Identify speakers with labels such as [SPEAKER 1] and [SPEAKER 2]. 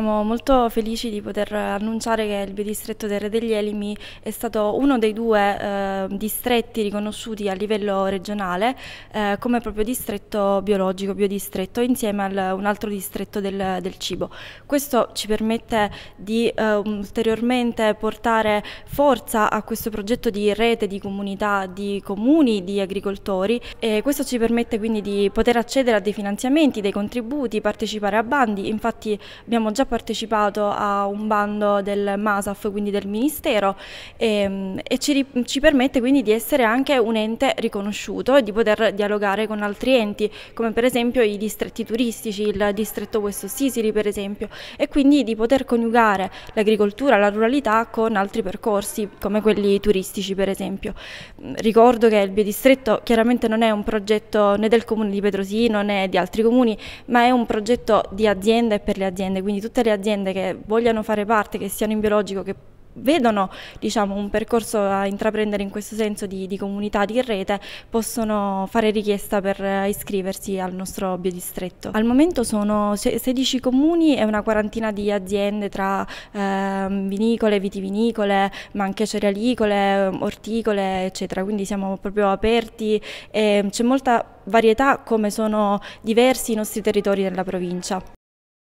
[SPEAKER 1] Siamo molto felici di poter annunciare che il biodistretto Re degli Elimi è stato uno dei due eh, distretti riconosciuti a livello regionale eh, come proprio distretto biologico, biodistretto, insieme a un altro distretto del, del, cibo. Questo ci permette di eh, ulteriormente portare forza a questo progetto di rete di comunità, di comuni, di agricoltori e questo ci permette quindi di poter accedere a dei finanziamenti, dei contributi, partecipare a bandi. Infatti abbiamo già partecipato a un bando del MASAF, quindi del Ministero, e, ehm, e ci, ci, permette quindi di essere anche un ente riconosciuto e di poter dialogare con altri enti, come per esempio i distretti turistici, il distretto Questo Sisili per esempio, e quindi di poter coniugare l'agricoltura, la ruralità con altri percorsi, come quelli turistici per esempio. Mm, ricordo che il biodistretto chiaramente non è un progetto né del comune di Petrosino né di altri comuni, ma è un progetto di azienda e per le aziende, quindi tutte tutte le aziende che vogliano fare parte, che siano in biologico, che vedono diciamo, un percorso a intraprendere in questo senso di, di, comunità di rete possono fare richiesta per eh, iscriversi al nostro biodistretto. Al momento sono 16 comuni e una quarantina di aziende tra eh, vinicole, vitivinicole, ma anche cerealicole, orticole, eccetera. Quindi siamo proprio aperti e c'è molta varietà come sono diversi i nostri territori della provincia.